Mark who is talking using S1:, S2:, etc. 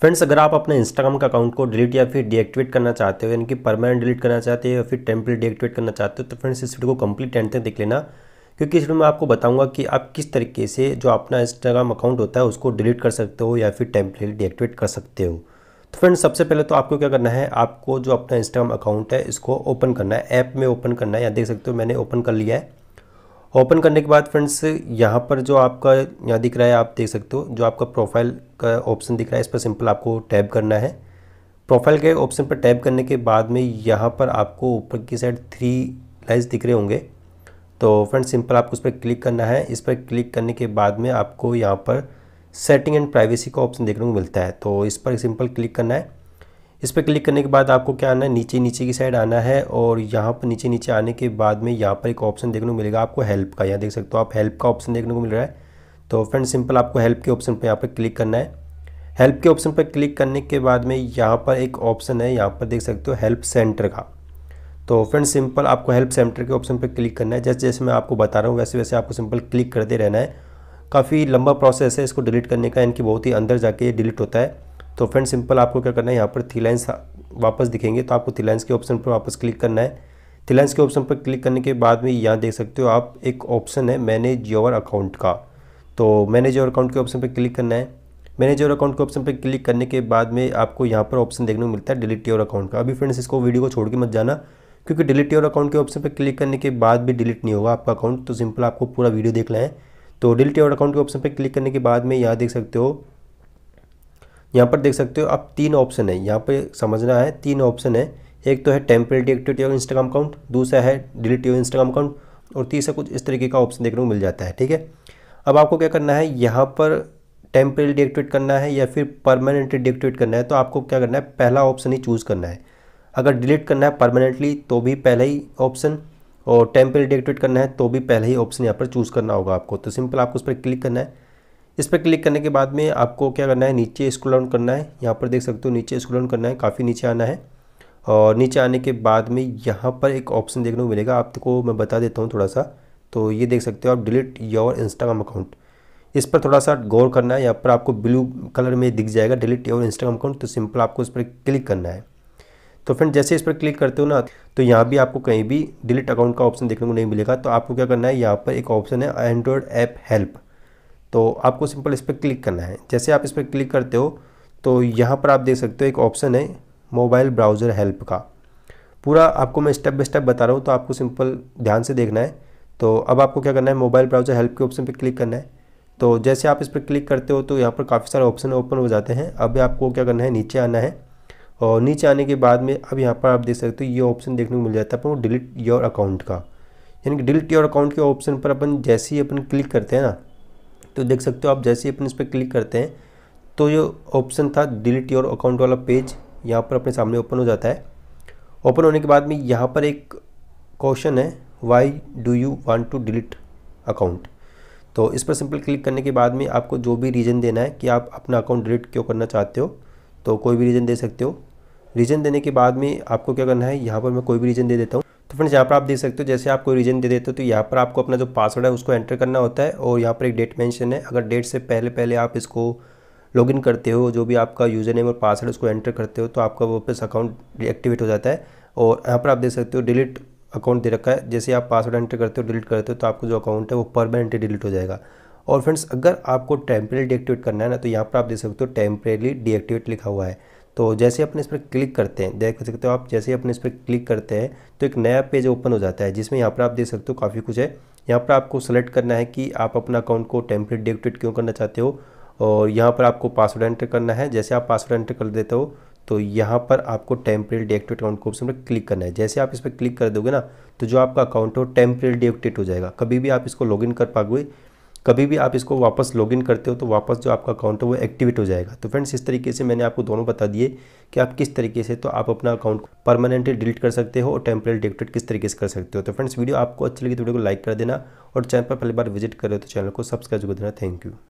S1: friends अगर आप अपने इंस्टाग्राम का अकाउंट को डिलीट या फिर डीएक्टिवेट करना चाहते हो यानी कि परमानेंट डिलीट करना चाहते हो या फिर टेम्पल डीएक्टिवेट करना चाहते हो तो फ्रेंड्स इस वीडियो को कंप्लीट एंड तक देख लेना क्योंकि इस वीडियो में आपको बताऊंगा कि आप किस तरीके से जो अपना इंस्टाग्राम अकाउंट होता है उसको डिलीट कर सकते हो या फिर टेम्प्रेरी डीएक्टिवेट कर सकते हो तो फ्रेंड्स सबसे पहले तो आपको क्या करना है आपको जो अपना इंस्टाग्राम अकाउंट है इसको ओपन करना है ऐप में ओपन करना है या देख सकते हो मैंने ओपन कर लिया है ओपन करने के बाद फ्रेंड्स यहाँ पर जो आपका यहाँ दिख रहा है आप देख सकते हो जो आपका प्रोफाइल का ऑप्शन दिख रहा है इस पर सिंपल आपको टैब करना है प्रोफाइल के ऑप्शन पर टैप करने के बाद में यहाँ पर आपको ऊपर की साइड थ्री लाइन्स दिख रहे होंगे तो फ्रेंड्स सिंपल आपको उस पर क्लिक करना है इस पर क्लिक करने के बाद में आपको यहाँ पर सेटिंग एंड प्राइवेसी का ऑप्शन देखने को मिलता है तो इस पर सिंपल क्लिक करना है इस पर क्लिक करने के बाद आपको क्या आना है नीचे नीचे की साइड आना है और यहाँ पर नीचे नीचे आने के बाद में यहाँ पर एक ऑप्शन देखने को मिलेगा आपको हेल्प का यहाँ देख सकते हो आप हेल्प का ऑप्शन देखने को मिल रहा है तो फ्रेंड सिंपल आपको हेल्प के ऑप्शन पर यहाँ पर क्लिक करना है हेल्प के ऑप्शन पर क्लिक करने के बाद में यहाँ पर एक ऑप्शन है यहाँ पर देख सकते हो हेल्प सेंटर का तो फ्रेंड सिंपल आपको हेल्प सेंटर के ऑप्शन पर क्लिक करना है जैसे जैसे मैं आपको बता रहा हूँ वैसे वैसे आपको सिंपल क्लिक करते रहना है काफ़ी लंबा प्रोसेस है इसको डिलीट करने का इनकी बहुत ही अंदर जाके ये डिलीट होता है तो फ्रेंड सिंपल आपको क्या करना है यहाँ पर थ्री लाइन्स वापस दिखेंगे तो आपको थ्री लाइन्स के ऑप्शन पर वापस क्लिक करना है थ्री लाइन्स के ऑप्शन पर क्लिक करने के बाद में यहाँ देख सकते हो आप एक ऑप्शन है मैनेज योर अकाउंट का तो मैनेज योर अकाउंट के ऑप्शन पर क्लिक करना है मैनेज योर अकाउंट के ऑप्शन पर क्लिक करने के बाद में आपको यहाँ पर ऑप्शन देखने को मिलता है डिलीट योर अकाउंट का अभी फ्रेंड्स इसको वीडियो को छोड़ के मत जाना क्योंकि डिलीट योर अकाउंट के ऑप्शन पर क्लिक करने के बाद भी डिलीट नहीं होगा आपका अकाउंट तो सिंपल आपको पूरा वीडियो देखना है तो डिलीट योर अकाउंट के ऑप्शन पर क्लिक करने के बाद में यहाँ देख सकते हो यहाँ पर देख सकते हो आप तीन ऑप्शन है यहाँ पर समझना है तीन ऑप्शन है एक तो है temporary activity of Instagram account दूसरा है डिलीट योर इंस्टाग्राम अकाउंट और तीसरा कुछ इस तरीके का ऑप्शन देखने को मिल जाता है ठीक है अब आपको क्या करना है यहाँ पर टेम्परेरी डिएक्टिवेट करना है या फिर परमानेंटली डिएक्टिवेट करना है तो आपको क्या करना है पहला ऑप्शन ही चूज़ करना है अगर डिलीट करना है परमानेंटली तो भी पहला ही ऑप्शन और टेम्परेरी डिएक्टिवेट करना है तो भी पहला ही ऑप्शन यहाँ पर चूज़ करना होगा आपको तो सिंपल आपको उस पर क्लिक करना है इस पर क्लिक करने के बाद में आपको क्या करना है नीचे स्क्रॉल डाउन करना है यहाँ पर देख सकते हो नीचे स्क्रॉल डाउन करना है काफ़ी नीचे आना है और नीचे आने के बाद में यहाँ पर एक ऑप्शन देखने को मिलेगा आपको मैं बता देता हूँ थोड़ा सा तो ये देख सकते हो आप डिलीट योर इंस्टाग्राम अकाउंट इस पर थोड़ा सा गौर करना है यहाँ पर आपको ब्लू कलर में दिख जाएगा डिलीट योर इंस्टाग्राम अकाउंट तो सिंपल आपको इस पर क्लिक करना है तो फ्रेंड जैसे इस पर क्लिक करते हो ना तो यहाँ भी आपको कहीं भी डिलीट अकाउंट का ऑप्शन देखने को नहीं मिलेगा तो आपको क्या करना है यहाँ पर एक ऑप्शन है एंड्रॉयड ऐप हेल्प तो आपको सिंपल इस पर क्लिक करना है जैसे आप इस पर क्लिक करते हो तो यहाँ पर आप देख सकते हो एक ऑप्शन है मोबाइल ब्राउज़र हेल्प का पूरा आपको मैं स्टेप बाय स्टेप बता रहा हूँ तो आपको सिंपल ध्यान से देखना है तो अब आपको क्या करना है मोबाइल ब्राउज़र हेल्प के ऑप्शन पर क्लिक करना है तो जैसे आप इस पर क्लिक करते हो तो यहाँ पर काफ़ी सारे ऑप्शन ओपन हो जाते हैं अब आपको क्या करना है नीचे आना है और नीचे आने के बाद में अब यहाँ पर आप देख सकते हो ये ऑप्शन देखने को मिल जाता है अपन डिलीट योर अकाउंट का यानी कि डिलीट योर अकाउंट के ऑप्शन पर अपन जैसे ही अपन क्लिक करते हैं ना तो देख सकते हो आप जैसे ही अपन इस पर क्लिक करते हैं तो ये ऑप्शन था डिलीट योर अकाउंट वाला पेज यहाँ पर अपने सामने ओपन हो जाता है ओपन होने के बाद में यहाँ पर एक क्वेश्चन है why do you want to delete account तो इस पर सिंपल क्लिक करने के बाद में आपको जो भी रीज़न देना है कि आप अपना अकाउंट डिलीट क्यों करना चाहते हो तो कोई भी रीज़न दे सकते हो रीज़न देने के बाद में आपको क्या करना है यहाँ पर मैं कोई भी रीज़न दे देता हूँ तो फ्रेंड्स यहाँ पर आप देख सकते हो जैसे आपको रीजन दे देते हो तो यहाँ पर आपको अपना जो पासवर्ड है उसको एंटर करना होता है और यहाँ पर एक डेट मेंशन है अगर डेट से पहले पहले आप इसको लॉगिन करते हो जो भी आपका यूज़र नेम और पासवर्ड उसको एंटर करते हो तो आपका वापस अकाउंट एक्टिवेट हो जाता है और यहाँ पर आप देख सकते हो डिलीट अकाउंट दे रखा है जैसे आप पासवर्ड एंटर करते हो डिलीट करते हो तो आपका जो अकाउंट है वो परमानेंटली डिलीट हो जाएगा और फ्रेंड्स अगर आपको टेम्परेरी डीएक्टिवेट करना है ना तो यहाँ पर आप देख सकते हो टेम्परेली डीएक्टिवेट लिखा हुआ है तो जैसे अपने इस पर क्लिक करते हैं देख सकते हो आप जैसे अपने इस पर क्लिक करते हैं तो एक नया पेज ओपन हो जाता है जिसमें यहाँ पर आप देख सकते हो काफ़ी कुछ है यहाँ पर आपको सेलेक्ट करना है कि आप अपना अकाउंट को टेम्परेट डेक्टेट क्यों करना चाहते हो और यहाँ पर आपको पासवर्ड एंटर करना है जैसे आप पासवर्ड एंटर कर देते हो तो यहाँ पर आपको टेम्परेरी डिएक्टेड अकाउंट को ऑप्शन पर क्लिक करना है जैसे आप इस पर क्लिक कर दोगे ना तो जो आपका अकाउंट है वो टेम्परेरी डीएक्टिवेट हो जाएगा कभी भी आप इसको लॉगिन कर पाओगे कभी भी आप इसको वापस लॉगिन करते हो तो वापस जो आपका अकाउंट है वो एक्टिवेट हो जाएगा तो फ्रेंड्स इस तरीके से मैंने आपको दोनों बता दिए कि आप किस तरीके से तो आप अपना अकाउंट परमानेंटली डिलीट कर सकते हो और टेम्परेरी डेक्टेट किस तरीके से कर सकते हो तो फ्रेंड्स वीडियो आपको अच्छी लगी तो वीडियो को लाइक कर देना और चैनल पर पहली बार विजिट कर रहे हो तो चैनल को सब्सक्राइब कर देना थैंक यू